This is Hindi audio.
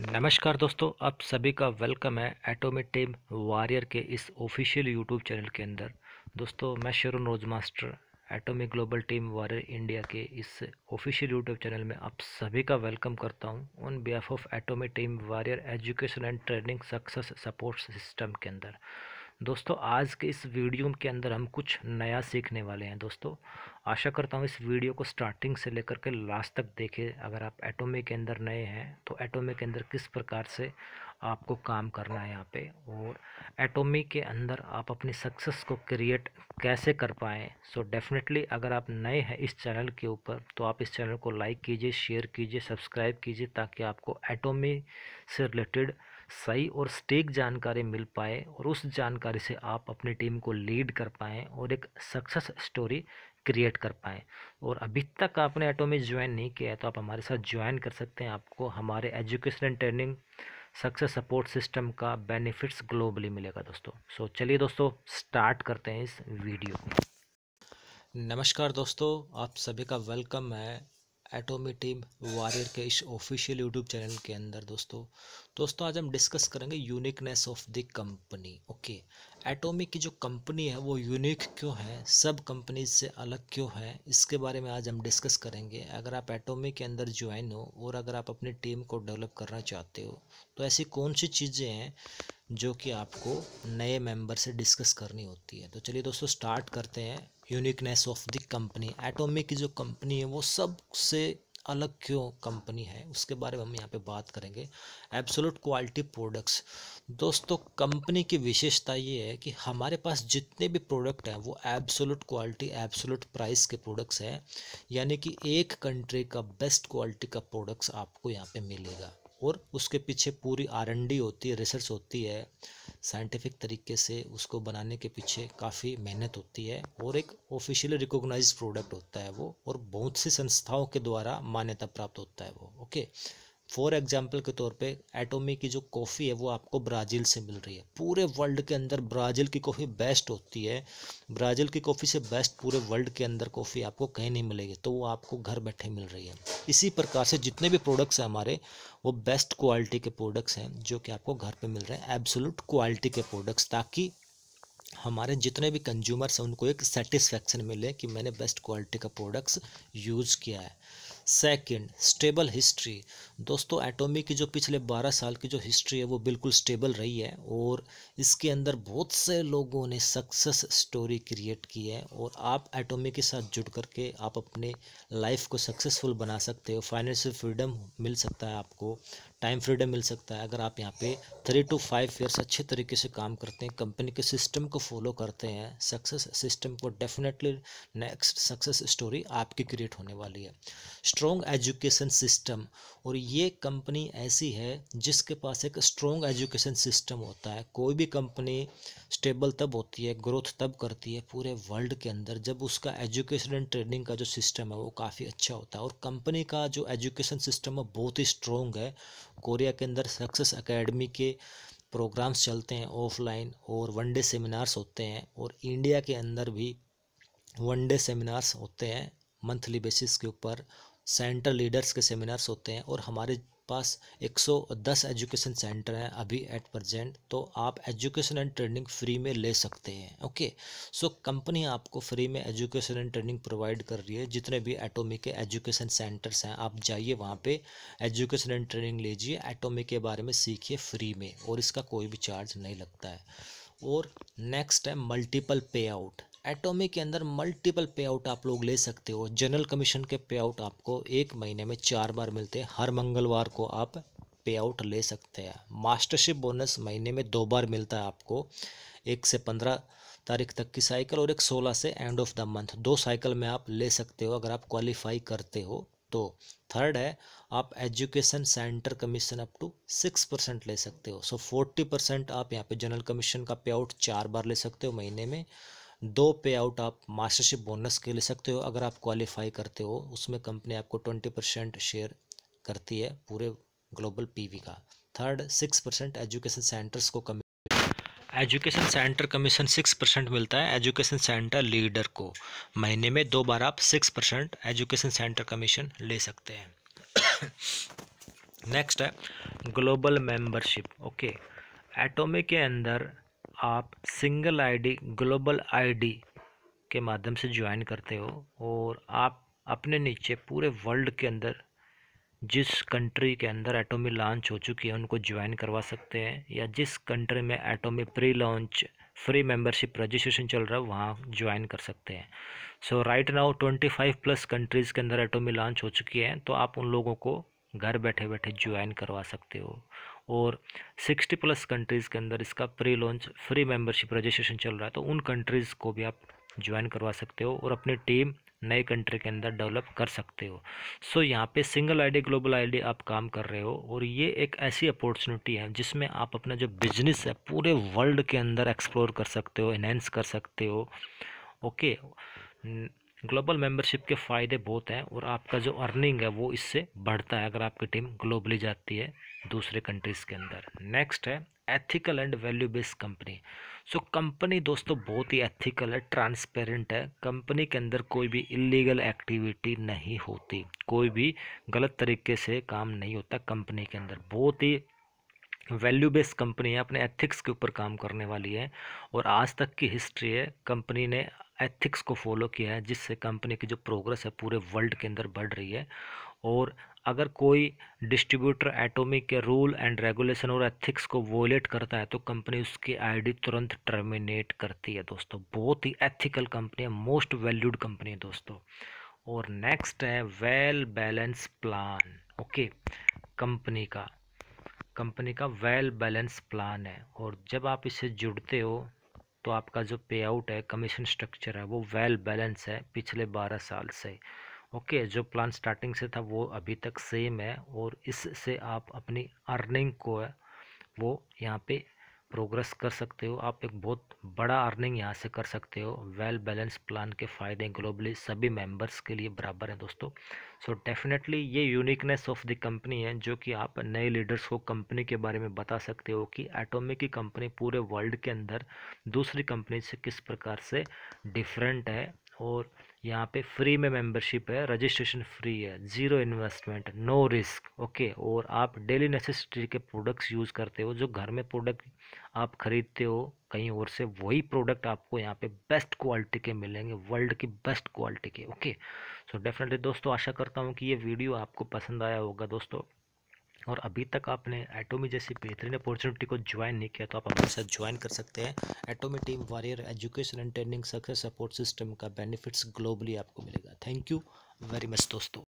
नमस्कार दोस्तों आप सभी का वेलकम है टीम वारियर के इस ऑफिशियल यूट्यूब चैनल के अंदर दोस्तों मैं शेरुन रोज master atomic global team warrior India के इस ऑफिशियल यूट्यूब चैनल में आप सभी का वेलकम करता हूं on behalf of atomic team warrior education and training success support system के अंदर दोस्तों आज के इस वीडियो के अंदर हम कुछ नया सीखने वाले हैं दोस्तों आशा करता हूँ इस वीडियो को स्टार्टिंग से लेकर के लास्ट तक देखें अगर आप एटोमे के अंदर नए हैं तो एटोमे के अंदर किस प्रकार से आपको काम करना है यहाँ पे और एटोमी के अंदर आप अपनी सक्सेस को क्रिएट कैसे कर पाएँ सो डेफिनेटली अगर आप नए हैं इस चैनल के ऊपर तो आप इस चैनल को लाइक कीजिए शेयर कीजिए सब्सक्राइब कीजिए ताकि आपको एटोमी से रिलेटेड सही और स्टेक जानकारी मिल पाए और उस जानकारी से आप अपनी टीम को लीड कर पाएँ और एक सक्सेस स्टोरी क्रिएट कर पाएँ और अभी तक आपने ऑटो में ज्वाइन नहीं किया है तो आप हमारे साथ ज्वाइन कर सकते हैं आपको हमारे education and training success support system का बेनिफिट्स ग्लोबली मिलेगा दोस्तों सो so, चलिए दोस्तों स्टार्ट करते हैं इस वीडियो को नमस्कार दोस्तों आप सभी का वेलकम है एटोमी टीम वारियर के इस ऑफिशियल यूट्यूब चैनल के अंदर दोस्तों दोस्तों आज हम डिस्कस करेंगे uniqueness of the company okay Atomy की जो कंपनी है वो यूनिक क्यों है सब कंपनीज से अलग क्यों है इसके बारे में आज हम डिस्कस करेंगे अगर आप एटोमी के अंदर ज्वाइन हो और अगर आप अपनी टीम को डेवलप करना चाहते हो तो ऐसी कौन सी चीज़ें हैं जो कि आपको नए मेंबर से डिस्कस करनी होती है तो चलिए दोस्तों स्टार्ट करते हैं uniqueness of the company Atomy की जो कंपनी है वो सबसे अलग क्यों कंपनी है उसके बारे में हम यहाँ पे बात करेंगे एब्सोलूट क्वालिटी प्रोडक्ट्स दोस्तों कंपनी की विशेषता ये है कि हमारे पास जितने भी प्रोडक्ट हैं वो एब्सोलूट क्वालिटी एब्सोलूट प्राइस के प्रोडक्ट्स हैं यानी कि एक कंट्री का बेस्ट क्वालिटी का प्रोडक्ट्स आपको यहाँ पे मिलेगा और उसके पीछे पूरी आर होती है रिसर्च होती है साइंटिफिक तरीके से उसको बनाने के पीछे काफ़ी मेहनत होती है और एक ऑफिशियली रिकॉग्नाइज्ड प्रोडक्ट होता है वो और बहुत सी संस्थाओं के द्वारा मान्यता प्राप्त होता है वो ओके फॉर एग्जाम्पल के तौर पे एटोमी की जो कॉफ़ी है वो आपको ब्राज़ील से मिल रही है पूरे वर्ल्ड के अंदर ब्राज़ील की कॉफ़ी बेस्ट होती है ब्राज़ील की कॉफ़ी से बेस्ट पूरे वर्ल्ड के अंदर कॉफ़ी आपको कहीं नहीं मिलेगी तो वो आपको घर बैठे मिल रही है इसी प्रकार से जितने भी प्रोडक्ट्स हैं हमारे वो बेस्ट क्वालिटी के प्रोडक्ट्स हैं जो कि आपको घर पर मिल रहे हैं एब्सोलूट क्वालिटी के प्रोडक्ट्स ताकि हमारे जितने भी कंज्यूमर्स हैं उनको एक सेटिस्फेक्शन मिले कि मैंने बेस्ट क्वालिटी का प्रोडक्ट्स यूज़ किया है सेकंड स्टेबल हिस्ट्री दोस्तों एटॉमी की जो पिछले 12 साल की जो हिस्ट्री है वो बिल्कुल स्टेबल रही है और इसके अंदर बहुत से लोगों ने सक्सेस स्टोरी क्रिएट की है और आप एटॉमी के साथ जुड़ करके आप अपने लाइफ को सक्सेसफुल बना सकते हो फाइनेंशियल फ्रीडम मिल सकता है आपको टाइम फ्रीडम मिल सकता है अगर आप यहाँ पे थ्री टू फाइव ईयर्स अच्छे तरीके से काम करते हैं कंपनी के सिस्टम को फॉलो करते हैं सक्सेस सिस्टम को डेफिनेटली नेक्स्ट सक्सेस स्टोरी आपकी क्रिएट होने वाली है स्ट्रॉन्ग एजुकेशन सिस्टम और ये कंपनी ऐसी है जिसके पास एक स्ट्रॉन्ग एजुकेशन सिस्टम होता है कोई भी कंपनी स्टेबल तब होती है ग्रोथ तब करती है पूरे वर्ल्ड के अंदर जब उसका एजुकेशन एंड ट्रेनिंग का जो सिस्टम है वो काफ़ी अच्छा होता है और कंपनी का जो एजुकेशन सिस्टम है बहुत ही स्ट्रॉन्ग है कोरिया के अंदर सक्सेस अकेडमी के प्रोग्राम्स चलते हैं ऑफलाइन और वनडे सेमिनार्स होते हैं और इंडिया के अंदर भी वनडे सेमिनार्स होते हैं मंथली बेसिस के ऊपर सेंटर लीडर्स के सेमिनार्स होते हैं और हमारे पास 110 एजुकेशन सेंटर हैं अभी एट प्रजेंट तो आप एजुकेशन एंड ट्रेनिंग फ्री में ले सकते हैं ओके सो कंपनी आपको फ्री में एजुकेशन एंड ट्रेनिंग प्रोवाइड कर रही है जितने भी एटोमी के एजुकेशन सेंटर्स हैं आप जाइए वहाँ पे एजुकेशन एंड ट्रेनिंग लीजिए एटोमी के बारे में सीखिए फ्री में और इसका कोई भी चार्ज नहीं लगता है और नेक्स्ट है मल्टीपल पे आउट एटोमी के अंदर मल्टीपल पे आउट आप लोग ले सकते हो जनरल कमीशन के पे आउट आपको एक महीने में चार बार मिलते हैं हर मंगलवार को आप पे आउट ले सकते हैं मास्टरशिप बोनस महीने में दो बार मिलता है आपको एक से पंद्रह तारीख तक की साइकिल और एक सोलह से एंड ऑफ द मंथ दो साइकिल में आप ले सकते हो अगर आप क्वालिफाई करते हो तो थर्ड है आप education center commission up to six percent ले सकते हो सो फोर्टी परसेंट आप यहाँ पे जनरल कमीशन का पे आउट चार बार ले सकते हो महीने में दो पे आउट आप मास्टरशिप बोनस के ले सकते हो अगर आप क्वालिफाई करते हो उसमें कंपनी आपको ट्वेंटी परसेंट शेयर करती है पूरे ग्लोबल पीवी का third six percent education centers को कमी education center commission six percent मिलता है एजुकेशन सेंटर लीडर को महीने में दो बार आप six percent education center commission ले सकते हैं नेक्स्ट है ग्लोबल मेंबरशिप ओके एटोमी के अंदर आप सिंगल आईडी ग्लोबल आईडी के माध्यम से ज्वाइन करते हो और आप अपने नीचे पूरे वर्ल्ड के अंदर जिस कंट्री के अंदर एटोमी लॉन्च हो चुकी है उनको ज्वाइन करवा सकते हैं या जिस कंट्री में Atomy pre launch free membership registration चल रहा है वहाँ ज्वाइन कर सकते हैं so right now twenty five plus countries के अंदर एटोमी लॉन्च हो चुकी है तो आप उन लोगों को घर बैठे बैठे ज्वाइन करवा सकते हो और 60 प्लस कंट्रीज़ के अंदर इसका pre launch free membership registration चल रहा है तो उन कंट्रीज़ को भी आप ज्वाइन करवा सकते हो और अपनी टीम नए कंट्री के अंदर डेवलप कर सकते हो सो so, यहाँ पे सिंगल आईडी ग्लोबल आईडी आप काम कर रहे हो और ये एक ऐसी अपॉर्चुनिटी है जिसमें आप अपना जो बिजनेस है पूरे वर्ल्ड के अंदर एक्सप्लोर कर सकते हो इन्हेंस कर सकते हो ओके okay. ग्लोबल मेंबरशिप के फ़ायदे बहुत हैं और आपका जो अर्निंग है वो इससे बढ़ता है अगर आपकी टीम ग्लोबली जाती है दूसरे कंट्रीज़ के अंदर नेक्स्ट है ethical and value based company so company दोस्तों बहुत ही एथिकल है ट्रांसपेरेंट है कंपनी के अंदर कोई भी इलीगल एक्टिविटी नहीं होती कोई भी गलत तरीके से काम नहीं होता कंपनी के अंदर बहुत ही वैल्यू बेस्ड कंपनी है अपने एथिक्स के ऊपर काम करने वाली है और आज तक की हिस्ट्री है कंपनी ने एथिक्स को फॉलो किया है जिससे कंपनी की जो प्रोग्रेस है पूरे वर्ल्ड के अंदर बढ़ रही है और अगर कोई डिस्ट्रीब्यूटर एटॉमिक के रूल एंड रेगुलेशन और एथिक्स को वोलेट करता है तो कंपनी उसकी आईडी तुरंत टर्मिनेट करती है दोस्तों बहुत ही एथिकल कंपनी है मोस्ट वैल्यूड कंपनी है दोस्तों और नेक्स्ट है well balance plan okay company का कंपनी का वेल बैलेंस प्लान है और जब आप इससे जुड़ते हो तो आपका जो पे आउट है कमीशन स्ट्रक्चर है वो वेल बैलेंस है पिछले बारह साल से ओके जो प्लान स्टार्टिंग से था वो अभी तक सेम है और इससे आप अपनी अर्निंग को है वो यहाँ पे प्रोग्रेस कर सकते हो आप एक बहुत बड़ा अर्निंग यहाँ से कर सकते हो वेल बैलेंस प्लान के फ़ायदे ग्लोबली सभी मेंबर्स के लिए बराबर हैं दोस्तों सो so डेफिनेटली ये यूनिकनेस ऑफ द कंपनी है जो कि आप नए लीडर्स को कंपनी के बारे में बता सकते हो कि एटोमिक की कंपनी पूरे वर्ल्ड के अंदर दूसरी कंपनी से किस प्रकार से डिफरेंट है और यहाँ पे फ्री में मेंबरशिप है रजिस्ट्रेशन फ्री है zero investment no risk okay और आप डेली नेसेसिटी के प्रोडक्ट्स यूज़ करते हो जो घर में प्रोडक्ट आप ख़रीदते हो कहीं और से वही प्रोडक्ट आपको यहाँ पे बेस्ट क्वालिटी के मिलेंगे वर्ल्ड की बेस्ट क्वालिटी के ओके सो डेफिनेटली दोस्तों आशा करता हूँ कि ये वीडियो आपको पसंद आया होगा दोस्तों और अभी तक आपने एटोमी जैसी बेहतरीन अपॉर्चुनिटी को ज्वाइन नहीं किया तो आप हमारे साथ ज्वाइन कर सकते हैं Atomy team warrior education and training success support system का बेनिफिट्स ग्लोबली आपको मिलेगा थैंक यू वेरी मच दोस्तों